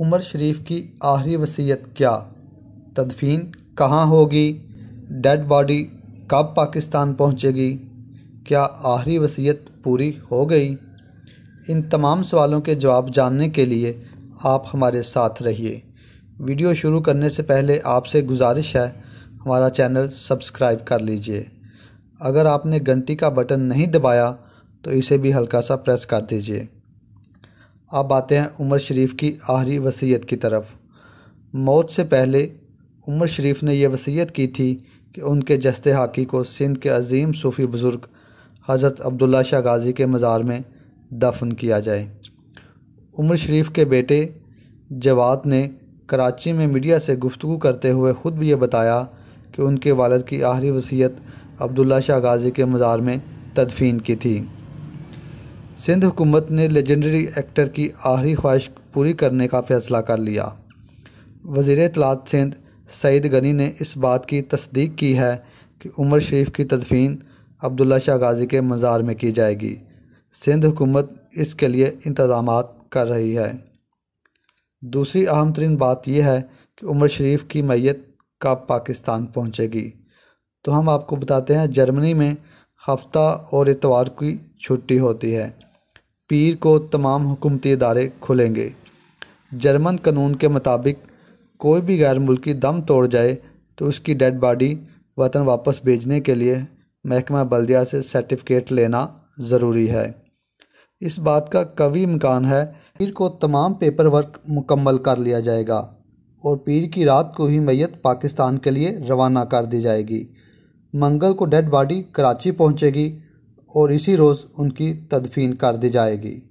उमर शरीफ की आखिरी वसीयत क्या तदफीन कहाँ होगी डेड बॉडी कब पाकिस्तान पहुँचेगी क्या आखिरी वसीयत पूरी हो गई इन तमाम सवालों के जवाब जानने के लिए आप हमारे साथ रहिए वीडियो शुरू करने से पहले आपसे गुजारिश है हमारा चैनल सब्सक्राइब कर लीजिए अगर आपने घंटी का बटन नहीं दबाया तो इसे भी हल्का सा प्रेस कर दीजिए अब आते हैं उमर शरीफ की आहरी वसीयत की तरफ मौत से पहले उमर शरीफ ने यह वसीयत की थी कि उनके जस्ते हाकी को सिंध के अजीम सूफ़ी बुज़ुर्ग हज़रत अब्दुल्ला शाह गाज़ी के मज़ार में दफन किया जाए उमर शरीफ के बेटे जवाद ने कराची में मीडिया से गुफ्तु करते हुए ख़ुद भी ये बताया कि उनके वालद की आहरी वसीयत अब्दुल्ला शाह गाज़ी के मज़ार में तदफीन की थी सिंध हुकूमत ने लेजेंडरी एक्टर की आखिरी ख्वाहिश पूरी करने का फ़ैसला कर लिया वज़ी तलात सिंध सईद गनी ने इस बात की तस्दीक की है कि उमर शरीफ की तदफीन अब्दुल्ला शाह गाजी के मज़ार में की जाएगी सिंध हुकूमत इसके लिए इंतज़ाम कर रही है दूसरी अहम तरीन बात यह है कि उमर शरीफ की मैत कब पाकिस्तान पहुँचेगी तो हम आपको बताते हैं जर्मनी में हफ्ता और इतवार की छुट्टी होती है पीर को तमाम हुकूमती इदारे खुलेंगे जर्मन कानून के मुताबिक कोई भी गैर मुल्की दम तोड़ जाए तो उसकी डेड बॉडी वतन वापस भेजने के लिए महकमा बल्दिया से सर्टिफिकेट लेना ज़रूरी है इस बात का कवी इम्कान है पीर को तमाम पेपर वर्क मुकम्मल कर लिया जाएगा और पीर की रात को ही मैत पाकिस्तान के लिए रवाना कर दी जाएगी मंगल को डेड बॉडी कराची पहुँचेगी और इसी रोज़ उनकी तदफीन कर दी जाएगी